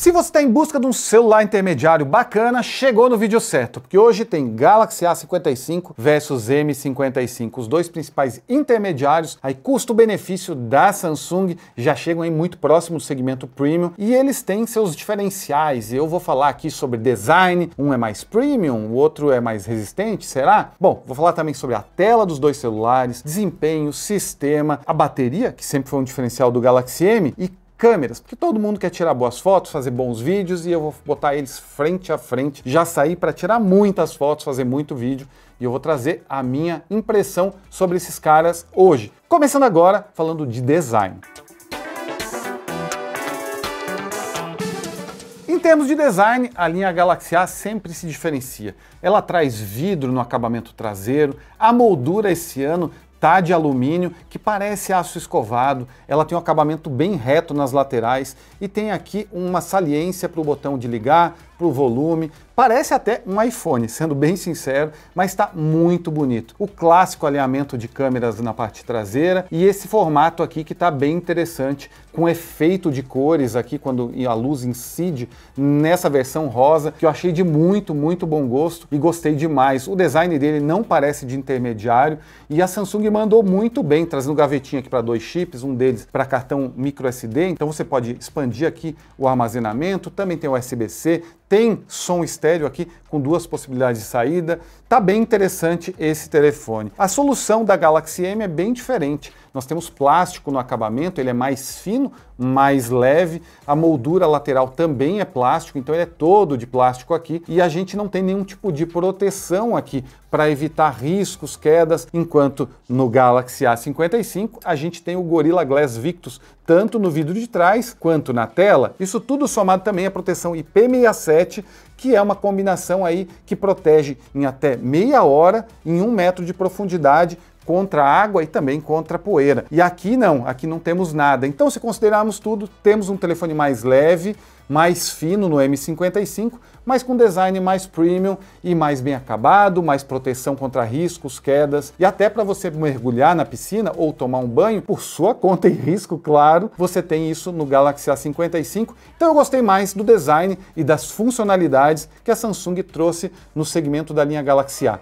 Se você está em busca de um celular intermediário bacana, chegou no vídeo certo, porque hoje tem Galaxy A55 versus M55, os dois principais intermediários, aí custo-benefício da Samsung, já chegam aí muito próximo do segmento premium e eles têm seus diferenciais. Eu vou falar aqui sobre design, um é mais premium, o outro é mais resistente, será? Bom, vou falar também sobre a tela dos dois celulares, desempenho, sistema, a bateria, que sempre foi um diferencial do Galaxy M, e câmeras, porque todo mundo quer tirar boas fotos, fazer bons vídeos e eu vou botar eles frente a frente. Já saí para tirar muitas fotos, fazer muito vídeo e eu vou trazer a minha impressão sobre esses caras hoje. Começando agora falando de design. Em termos de design, a linha Galaxy A sempre se diferencia. Ela traz vidro no acabamento traseiro, a moldura esse ano tá de alumínio, que parece aço escovado, ela tem um acabamento bem reto nas laterais e tem aqui uma saliência para o botão de ligar, para o volume. Parece até um iPhone, sendo bem sincero, mas está muito bonito. O clássico alinhamento de câmeras na parte traseira e esse formato aqui que está bem interessante, com efeito de cores aqui quando a luz incide nessa versão rosa, que eu achei de muito, muito bom gosto e gostei demais. O design dele não parece de intermediário e a Samsung mandou muito bem, trazendo gavetinha aqui para dois chips, um deles para cartão micro SD, então você pode expandir aqui o armazenamento, também tem USB-C, tem som estéreo aqui com duas possibilidades de saída. Tá bem interessante esse telefone. A solução da Galaxy M é bem diferente. Nós temos plástico no acabamento, ele é mais fino, mais leve, a moldura lateral também é plástico, então ele é todo de plástico aqui e a gente não tem nenhum tipo de proteção aqui para evitar riscos, quedas, enquanto no Galaxy A55 a gente tem o Gorilla Glass Victus tanto no vidro de trás quanto na tela. Isso tudo somado também à proteção IP67 que é uma combinação aí que protege em até meia hora, em um metro de profundidade, contra a água e também contra a poeira. E aqui não, aqui não temos nada. Então, se considerarmos tudo, temos um telefone mais leve, mais fino no M55, mas com design mais premium e mais bem acabado, mais proteção contra riscos, quedas e até para você mergulhar na piscina ou tomar um banho por sua conta e risco, claro, você tem isso no Galaxy A55. Então eu gostei mais do design e das funcionalidades que a Samsung trouxe no segmento da linha Galaxy A.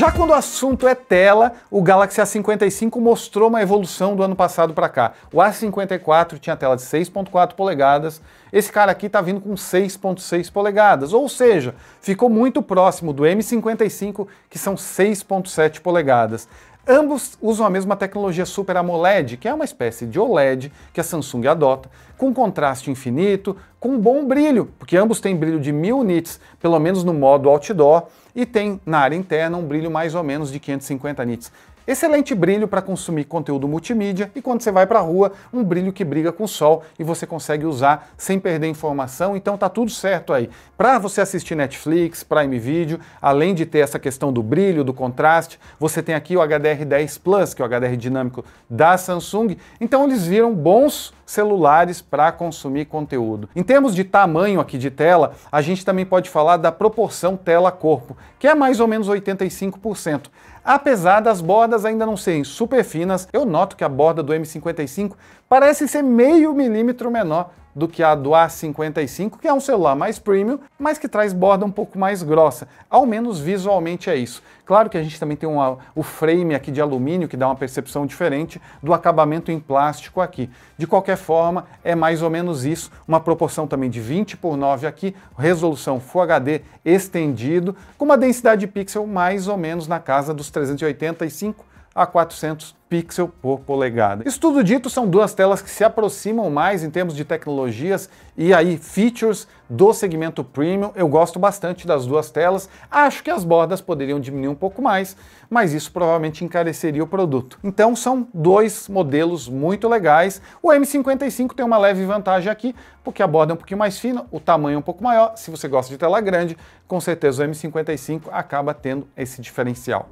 Já quando o assunto é tela, o Galaxy A55 mostrou uma evolução do ano passado para cá. O A54 tinha tela de 6.4 polegadas, esse cara aqui está vindo com 6.6 polegadas, ou seja, ficou muito próximo do M55, que são 6.7 polegadas. Ambos usam a mesma tecnologia Super AMOLED, que é uma espécie de OLED que a Samsung adota, com contraste infinito, com bom brilho, porque ambos têm brilho de 1000 nits, pelo menos no modo outdoor, e tem na área interna um brilho mais ou menos de 550 nits. Excelente brilho para consumir conteúdo multimídia e quando você vai para a rua, um brilho que briga com o sol e você consegue usar sem perder informação, então tá tudo certo aí. Para você assistir Netflix, Prime Video, além de ter essa questão do brilho, do contraste, você tem aqui o HDR10 Plus, que é o HDR dinâmico da Samsung. Então eles viram bons celulares para consumir conteúdo. Em termos de tamanho aqui de tela, a gente também pode falar da proporção tela-corpo, que é mais ou menos 85%. Apesar das bordas ainda não serem super finas, eu noto que a borda do M55 parece ser meio milímetro menor do que a do A55, que é um celular mais premium, mas que traz borda um pouco mais grossa. Ao menos visualmente é isso. Claro que a gente também tem uma, o frame aqui de alumínio, que dá uma percepção diferente do acabamento em plástico aqui. De qualquer forma, é mais ou menos isso. Uma proporção também de 20 por 9 aqui, resolução Full HD estendido, com uma densidade de pixel mais ou menos na casa dos 385 a 400 pixels por polegada. Isso tudo dito, são duas telas que se aproximam mais em termos de tecnologias e aí features do segmento premium. Eu gosto bastante das duas telas, acho que as bordas poderiam diminuir um pouco mais, mas isso provavelmente encareceria o produto. Então são dois modelos muito legais. O M55 tem uma leve vantagem aqui, porque a borda é um pouquinho mais fina, o tamanho é um pouco maior. Se você gosta de tela grande, com certeza o M55 acaba tendo esse diferencial.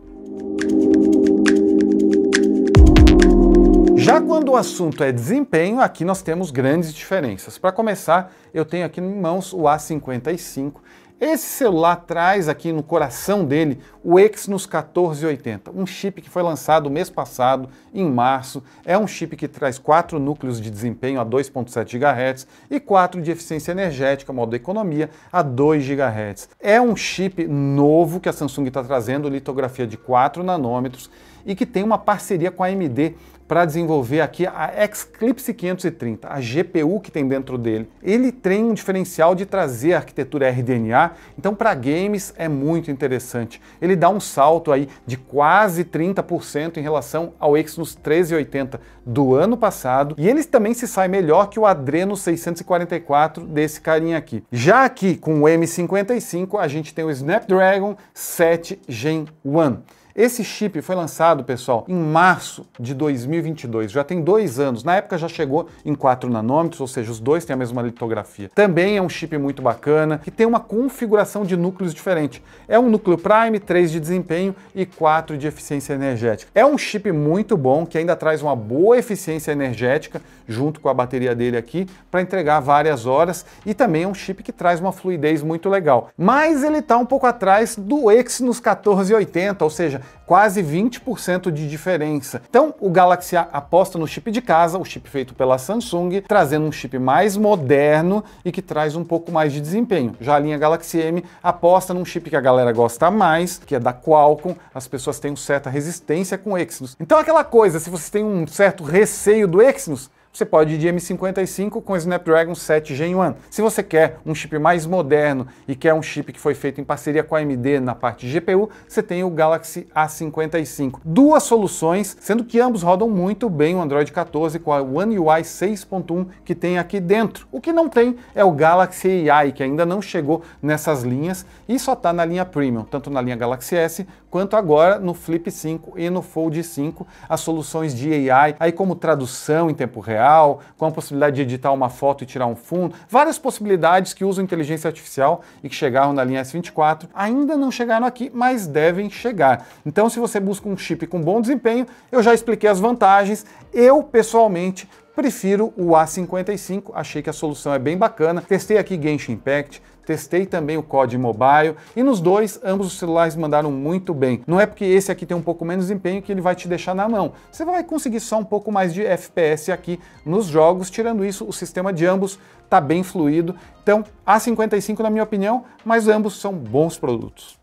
Já quando o assunto é desempenho, aqui nós temos grandes diferenças. Para começar, eu tenho aqui em mãos o A55. Esse celular traz aqui no coração dele o Exynos 1480, um chip que foi lançado mês passado, em março. É um chip que traz quatro núcleos de desempenho a 2.7 GHz e quatro de eficiência energética, modo economia, a 2 GHz. É um chip novo que a Samsung está trazendo, litografia de 4 nanômetros e que tem uma parceria com a AMD para desenvolver aqui a Xclipse 530, a GPU que tem dentro dele. Ele tem um diferencial de trazer a arquitetura RDNA, então para games é muito interessante. Ele dá um salto aí de quase 30% em relação ao Exynos 1380 do ano passado, e ele também se sai melhor que o Adreno 644 desse carinha aqui. Já aqui com o M55 a gente tem o Snapdragon 7 Gen 1. Esse chip foi lançado, pessoal, em março de 2022, já tem dois anos. Na época já chegou em 4 nanômetros, ou seja, os dois têm a mesma litografia. Também é um chip muito bacana, que tem uma configuração de núcleos diferente. É um núcleo prime, 3 de desempenho e 4 de eficiência energética. É um chip muito bom, que ainda traz uma boa eficiência energética, junto com a bateria dele aqui, para entregar várias horas, e também é um chip que traz uma fluidez muito legal. Mas ele está um pouco atrás do Exynos 1480, ou seja, quase 20% de diferença. Então, o Galaxy A aposta no chip de casa, o chip feito pela Samsung, trazendo um chip mais moderno e que traz um pouco mais de desempenho. Já a linha Galaxy M aposta num chip que a galera gosta mais, que é da Qualcomm, as pessoas têm uma certa resistência com o Exynos. Então, aquela coisa, se você tem um certo receio do Exynos, você pode ir de M55 com Snapdragon 7 Gen 1. Se você quer um chip mais moderno e quer um chip que foi feito em parceria com a AMD na parte de GPU, você tem o Galaxy A55. Duas soluções, sendo que ambos rodam muito bem o Android 14 com a One UI 6.1 que tem aqui dentro. O que não tem é o Galaxy AI, que ainda não chegou nessas linhas e só está na linha Premium, tanto na linha Galaxy S quanto agora no Flip 5 e no Fold 5, as soluções de AI, aí como tradução em tempo real, com a possibilidade de editar uma foto e tirar um fundo, várias possibilidades que usam inteligência artificial e que chegaram na linha S24, ainda não chegaram aqui, mas devem chegar. Então, se você busca um chip com bom desempenho, eu já expliquei as vantagens. Eu, pessoalmente, prefiro o A55, achei que a solução é bem bacana. Testei aqui Genshin Impact, Testei também o COD Mobile e nos dois, ambos os celulares mandaram muito bem. Não é porque esse aqui tem um pouco menos desempenho que ele vai te deixar na mão. Você vai conseguir só um pouco mais de FPS aqui nos jogos. Tirando isso, o sistema de ambos está bem fluido. Então, A55 na minha opinião, mas ambos são bons produtos.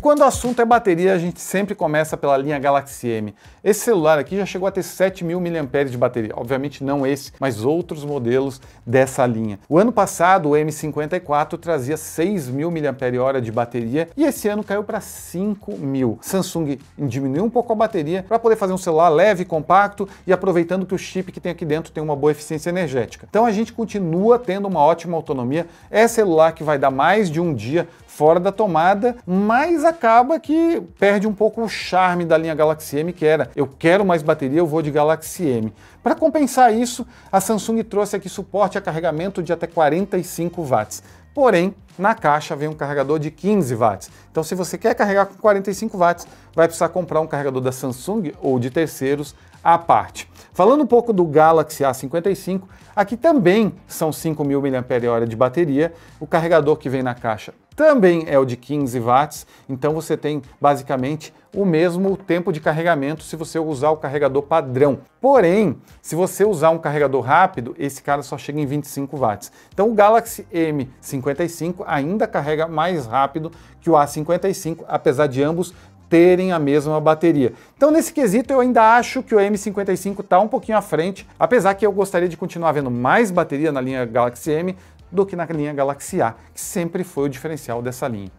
quando o assunto é bateria, a gente sempre começa pela linha Galaxy M. Esse celular aqui já chegou a ter 7.000 mAh de bateria. Obviamente não esse, mas outros modelos dessa linha. O ano passado, o M54 trazia 6.000 mAh de bateria e esse ano caiu para 5.000. Samsung diminuiu um pouco a bateria para poder fazer um celular leve, compacto e aproveitando que o chip que tem aqui dentro tem uma boa eficiência energética. Então a gente continua tendo uma ótima autonomia. É celular que vai dar mais de um dia fora da tomada, mas a acaba que perde um pouco o charme da linha Galaxy M, que era eu quero mais bateria, eu vou de Galaxy M. Para compensar isso, a Samsung trouxe aqui suporte a carregamento de até 45 watts. Porém, na caixa vem um carregador de 15 watts. Então, se você quer carregar com 45 watts, vai precisar comprar um carregador da Samsung ou de terceiros à parte. Falando um pouco do Galaxy A55, aqui também são 5.000 mAh de bateria, o carregador que vem na caixa também é o de 15 watts, então você tem basicamente o mesmo tempo de carregamento se você usar o carregador padrão. Porém, se você usar um carregador rápido, esse cara só chega em 25 watts. Então o Galaxy M55 ainda carrega mais rápido que o A55, apesar de ambos terem a mesma bateria. Então, nesse quesito, eu ainda acho que o M55 está um pouquinho à frente, apesar que eu gostaria de continuar vendo mais bateria na linha Galaxy M do que na linha Galaxy A, que sempre foi o diferencial dessa linha.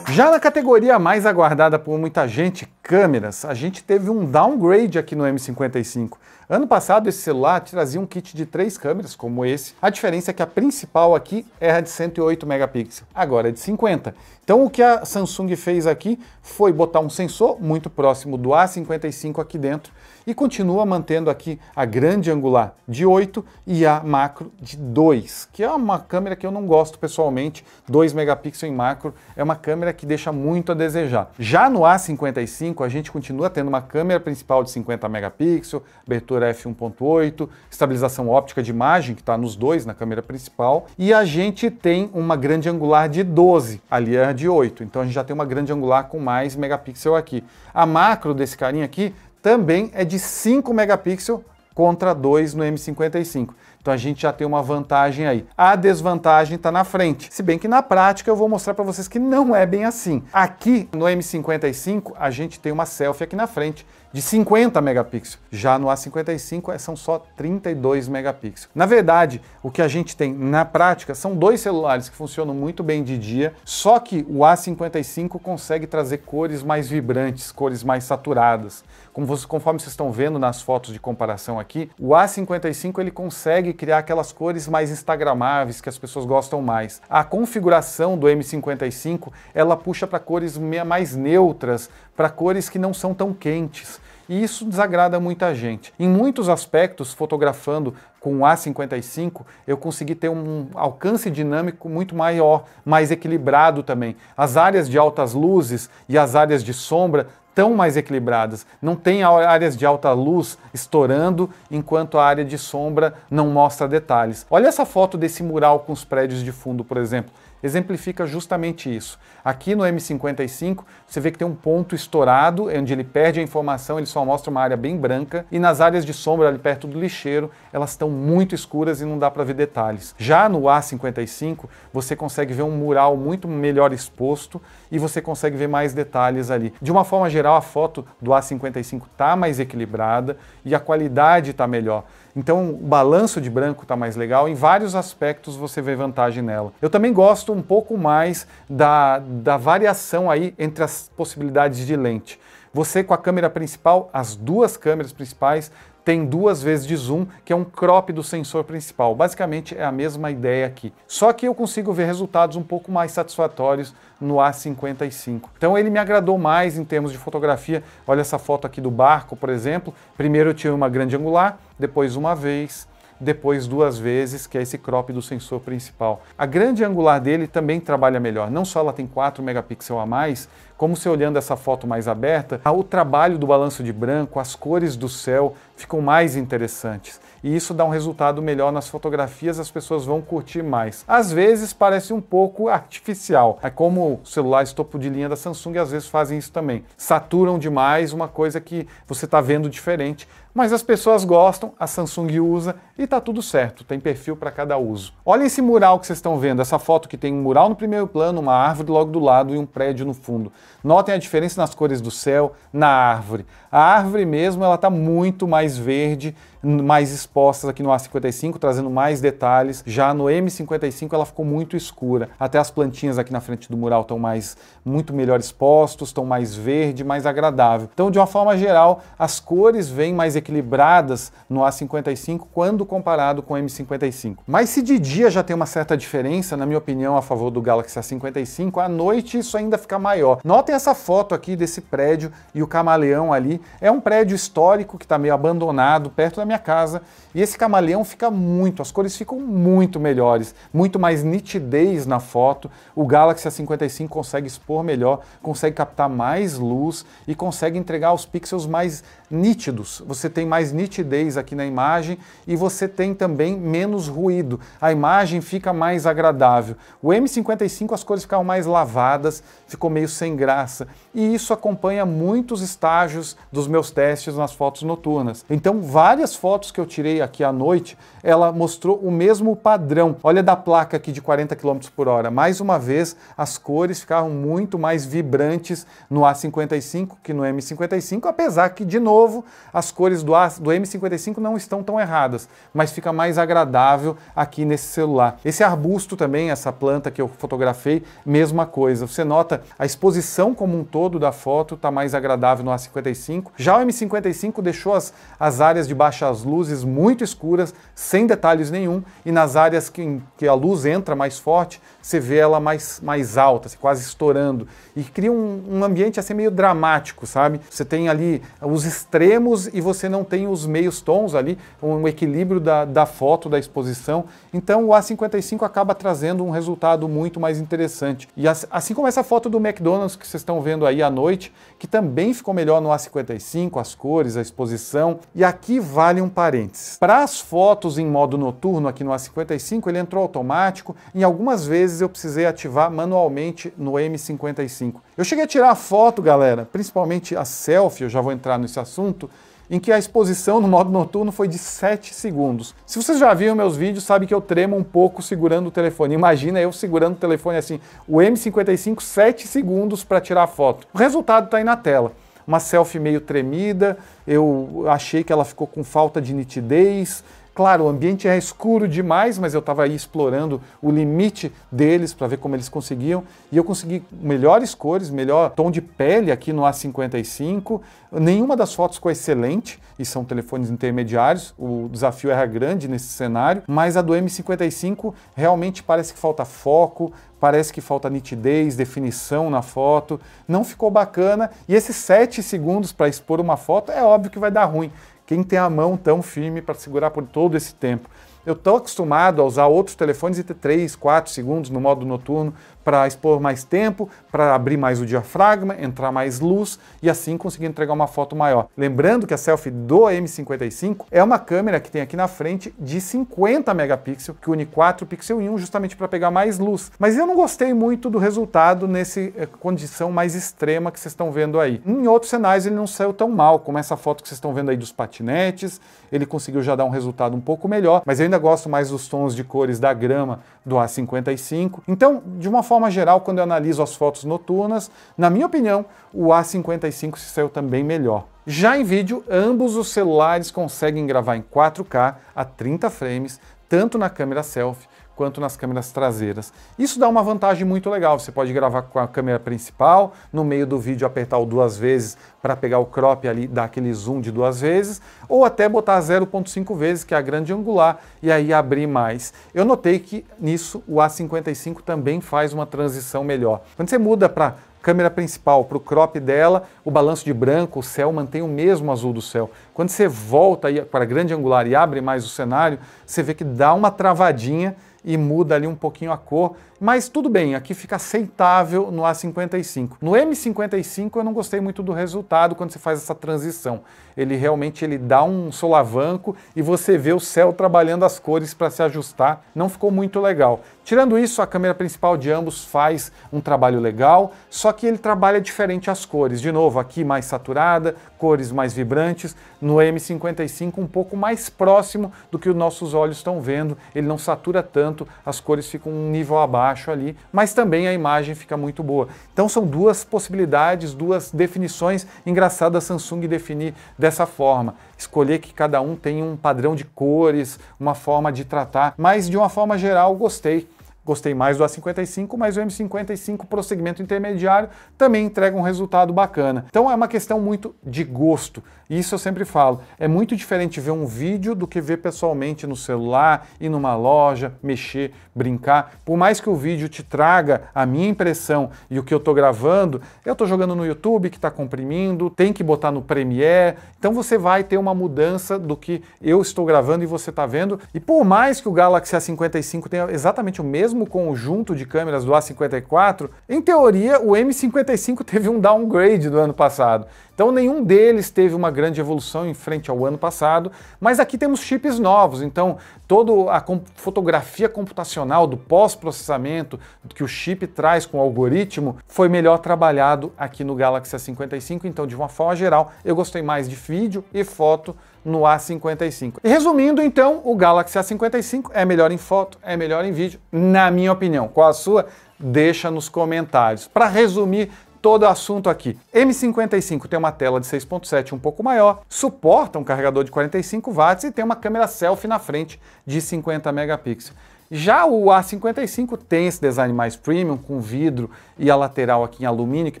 Já na categoria mais aguardada por muita gente, câmeras, a gente teve um downgrade aqui no M55. Ano passado, esse celular trazia um kit de três câmeras, como esse. A diferença é que a principal aqui é de 108 megapixels, agora é de 50. Então, o que a Samsung fez aqui foi botar um sensor muito próximo do A55 aqui dentro e continua mantendo aqui a grande angular de 8 e a macro de 2, que é uma câmera que eu não gosto pessoalmente. 2 megapixels em macro é uma câmera que deixa muito a desejar. Já no A55, a gente continua tendo uma câmera principal de 50 megapixels, abertura motor f1.8, estabilização óptica de imagem, que está nos dois, na câmera principal, e a gente tem uma grande angular de 12, ali é de 8, então a gente já tem uma grande angular com mais megapixel aqui. A macro desse carinha aqui também é de 5 megapixels contra 2 no M55. Então a gente já tem uma vantagem aí. A desvantagem está na frente. Se bem que na prática eu vou mostrar para vocês que não é bem assim. Aqui no M55 a gente tem uma selfie aqui na frente de 50 megapixels. Já no A55 é, são só 32 megapixels. Na verdade, o que a gente tem na prática são dois celulares que funcionam muito bem de dia, só que o A55 consegue trazer cores mais vibrantes, cores mais saturadas. Como vocês, conforme vocês estão vendo nas fotos de comparação aqui, o A55 ele consegue criar aquelas cores mais instagramáveis que as pessoas gostam mais. A configuração do M55 ela puxa para cores mais neutras, para cores que não são tão quentes. E isso desagrada muita gente. Em muitos aspectos, fotografando com o A55, eu consegui ter um alcance dinâmico muito maior, mais equilibrado também. As áreas de altas luzes e as áreas de sombra estão mais equilibradas. Não tem áreas de alta luz estourando, enquanto a área de sombra não mostra detalhes. Olha essa foto desse mural com os prédios de fundo, por exemplo. Exemplifica justamente isso. Aqui no M55, você vê que tem um ponto estourado, é onde ele perde a informação, ele só mostra uma área bem branca, e nas áreas de sombra, ali perto do lixeiro, elas estão muito escuras e não dá para ver detalhes. Já no A55, você consegue ver um mural muito melhor exposto e você consegue ver mais detalhes ali. De uma forma geral, geral a foto do A55 está mais equilibrada e a qualidade está melhor. Então o balanço de branco está mais legal, em vários aspectos você vê vantagem nela. Eu também gosto um pouco mais da, da variação aí entre as possibilidades de lente. Você com a câmera principal, as duas câmeras principais tem duas vezes de zoom, que é um crop do sensor principal. Basicamente é a mesma ideia aqui. Só que eu consigo ver resultados um pouco mais satisfatórios no A55. Então ele me agradou mais em termos de fotografia. Olha essa foto aqui do barco, por exemplo. Primeiro eu tinha uma grande angular, depois uma vez, depois duas vezes, que é esse crop do sensor principal. A grande angular dele também trabalha melhor, não só ela tem 4 megapixels a mais, como se olhando essa foto mais aberta, o trabalho do balanço de branco, as cores do céu ficam mais interessantes e isso dá um resultado melhor nas fotografias, as pessoas vão curtir mais. Às vezes parece um pouco artificial, é como os celulares topo de linha da Samsung às vezes fazem isso também. Saturam demais uma coisa que você está vendo diferente, mas as pessoas gostam, a Samsung usa e tá tudo certo, tem perfil para cada uso. Olha esse mural que vocês estão vendo, essa foto que tem um mural no primeiro plano, uma árvore logo do lado e um prédio no fundo. Notem a diferença nas cores do céu, na árvore. A árvore mesmo, ela tá muito mais verde mais expostas aqui no A55, trazendo mais detalhes. Já no M55 ela ficou muito escura. Até as plantinhas aqui na frente do mural estão mais muito melhor expostos, estão mais verde, mais agradável. Então, de uma forma geral, as cores vêm mais equilibradas no A55 quando comparado com o M55. Mas se de dia já tem uma certa diferença, na minha opinião, a favor do Galaxy A55, à noite isso ainda fica maior. Notem essa foto aqui desse prédio e o camaleão ali. É um prédio histórico que está meio abandonado perto da minha minha casa. E esse camaleão fica muito, as cores ficam muito melhores, muito mais nitidez na foto. O Galaxy A55 consegue expor melhor, consegue captar mais luz e consegue entregar os pixels mais nítidos. Você tem mais nitidez aqui na imagem e você tem também menos ruído. A imagem fica mais agradável. O M55 as cores ficaram mais lavadas, ficou meio sem graça. E isso acompanha muitos estágios dos meus testes nas fotos noturnas. Então, várias fotos que eu tirei aqui à noite, ela mostrou o mesmo padrão. Olha da placa aqui de 40 km por hora. Mais uma vez, as cores ficaram muito mais vibrantes no A55 que no M55, apesar que, de novo, as cores do, A, do M55 não estão tão erradas, mas fica mais agradável aqui nesse celular. Esse arbusto também, essa planta que eu fotografei, mesma coisa. Você nota a exposição como um todo da foto está mais agradável no A55. Já o M55 deixou as, as áreas de baixa as luzes muito escuras, sem detalhes nenhum, e nas áreas que, que a luz entra mais forte, você vê ela mais, mais alta, assim, quase estourando. E cria um, um ambiente assim meio dramático, sabe? Você tem ali os extremos e você não tem os meios tons ali, um equilíbrio da, da foto, da exposição. Então o A55 acaba trazendo um resultado muito mais interessante. E assim como essa foto do McDonald's que vocês estão vendo aí à noite, que também ficou melhor no A55, as cores, a exposição. E aqui vale um parênteses. Para as fotos em modo noturno aqui no A55, ele entrou automático. Em algumas vezes vezes eu precisei ativar manualmente no M55. Eu cheguei a tirar a foto, galera, principalmente a selfie, eu já vou entrar nesse assunto, em que a exposição no modo noturno foi de 7 segundos. Se vocês já viram meus vídeos, sabe que eu tremo um pouco segurando o telefone. Imagina eu segurando o telefone assim, o M55, 7 segundos para tirar a foto. O resultado está aí na tela. Uma selfie meio tremida, eu achei que ela ficou com falta de nitidez, Claro, o ambiente é escuro demais, mas eu estava aí explorando o limite deles para ver como eles conseguiam. E eu consegui melhores cores, melhor tom de pele aqui no A55. Nenhuma das fotos ficou excelente, e são telefones intermediários. O desafio era grande nesse cenário, mas a do M55 realmente parece que falta foco, parece que falta nitidez, definição na foto. Não ficou bacana. E esses 7 segundos para expor uma foto é óbvio que vai dar ruim. Quem tem a mão tão firme para segurar por todo esse tempo? Eu estou acostumado a usar outros telefones e ter 3, 4 segundos no modo noturno para expor mais tempo, para abrir mais o diafragma, entrar mais luz e assim conseguir entregar uma foto maior. Lembrando que a selfie do M55 é uma câmera que tem aqui na frente de 50 megapixels, que une 4 pixel em 1 justamente para pegar mais luz. Mas eu não gostei muito do resultado nessa eh, condição mais extrema que vocês estão vendo aí. Em outros cenários ele não saiu tão mal, como essa foto que vocês estão vendo aí dos patinetes, ele conseguiu já dar um resultado um pouco melhor, mas eu ainda ainda gosto mais dos tons de cores da grama do A55. Então, de uma forma geral, quando eu analiso as fotos noturnas, na minha opinião, o A55 se saiu também melhor. Já em vídeo, ambos os celulares conseguem gravar em 4K a 30 frames, tanto na câmera selfie quanto nas câmeras traseiras. Isso dá uma vantagem muito legal. Você pode gravar com a câmera principal, no meio do vídeo apertar o duas vezes para pegar o crop ali, dar aquele zoom de duas vezes, ou até botar 0.5 vezes, que é a grande angular, e aí abrir mais. Eu notei que nisso o A55 também faz uma transição melhor. Quando você muda para câmera principal para o crop dela, o balanço de branco, o céu mantém o mesmo azul do céu. Quando você volta para grande angular e abre mais o cenário, você vê que dá uma travadinha e muda ali um pouquinho a cor, mas tudo bem, aqui fica aceitável no A55. No M55 eu não gostei muito do resultado quando você faz essa transição. Ele realmente ele dá um solavanco e você vê o céu trabalhando as cores para se ajustar, não ficou muito legal. Tirando isso, a câmera principal de ambos faz um trabalho legal, só que ele trabalha diferente as cores. De novo, aqui mais saturada, cores mais vibrantes, no M55 um pouco mais próximo do que os nossos olhos estão vendo, ele não satura tanto portanto as cores ficam um nível abaixo ali, mas também a imagem fica muito boa. Então são duas possibilidades, duas definições. Engraçado a Samsung definir dessa forma, escolher que cada um tem um padrão de cores, uma forma de tratar, mas de uma forma geral gostei Gostei mais do A55, mas o M55 para o segmento intermediário também entrega um resultado bacana. Então é uma questão muito de gosto. Isso eu sempre falo. É muito diferente ver um vídeo do que ver pessoalmente no celular, ir numa loja, mexer, brincar. Por mais que o vídeo te traga a minha impressão e o que eu estou gravando, eu estou jogando no YouTube que está comprimindo, tem que botar no Premiere. Então você vai ter uma mudança do que eu estou gravando e você está vendo. E por mais que o Galaxy A55 tenha exatamente o mesmo mesmo conjunto de câmeras do A54, em teoria o M55 teve um downgrade do ano passado. Então nenhum deles teve uma grande evolução em frente ao ano passado, mas aqui temos chips novos, então toda a comp fotografia computacional do pós-processamento que o chip traz com o algoritmo foi melhor trabalhado aqui no Galaxy A55, então de uma forma geral eu gostei mais de vídeo e foto no A55. E resumindo, então, o Galaxy A55 é melhor em foto, é melhor em vídeo, na minha opinião. Qual a sua? Deixa nos comentários. Para resumir todo o assunto aqui. M55 tem uma tela de 6.7 um pouco maior, suporta um carregador de 45 watts e tem uma câmera selfie na frente de 50 megapixels. Já o A55 tem esse design mais premium, com vidro e a lateral aqui em alumínio, que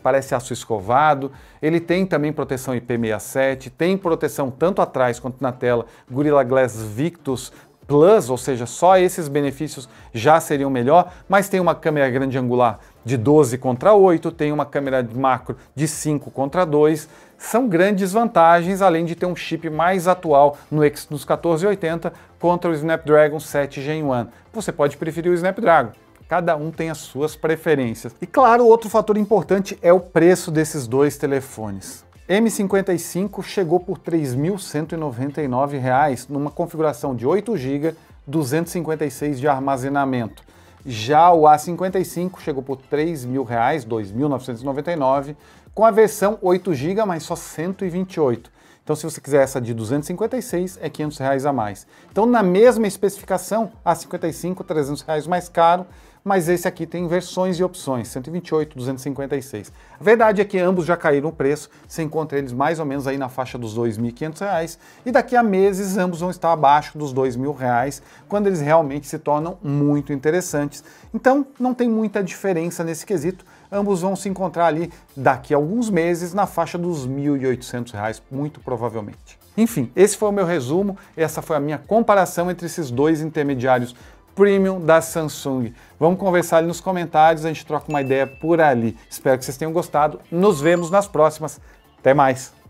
parece aço escovado. Ele tem também proteção IP67, tem proteção tanto atrás quanto na tela Gorilla Glass Victus Plus, ou seja, só esses benefícios já seriam melhor, mas tem uma câmera grande angular de 12 contra 8, tem uma câmera de macro de 5 contra 2, são grandes vantagens, além de ter um chip mais atual no Exynos 1480 contra o Snapdragon 7 Gen 1. Você pode preferir o Snapdragon. Cada um tem as suas preferências. E claro, outro fator importante é o preço desses dois telefones. M55 chegou por R$ 3.199 numa configuração de 8 GB, 256 de armazenamento. Já o A55 chegou por R$ 3.000, 2.999, com a versão 8 GB, mas só 128. Então, se você quiser essa de 256, é 500 reais a mais. Então, na mesma especificação, a 55, 300 reais mais caro, mas esse aqui tem versões e opções, 128, 256. A verdade é que ambos já caíram o preço, você encontra eles mais ou menos aí na faixa dos R$ 2.500, e daqui a meses ambos vão estar abaixo dos R$ 2.000, quando eles realmente se tornam muito interessantes. Então, não tem muita diferença nesse quesito, ambos vão se encontrar ali daqui a alguns meses na faixa dos R$ 1.800, muito provavelmente. Enfim, esse foi o meu resumo, essa foi a minha comparação entre esses dois intermediários Premium da Samsung. Vamos conversar ali nos comentários, a gente troca uma ideia por ali. Espero que vocês tenham gostado. Nos vemos nas próximas. Até mais!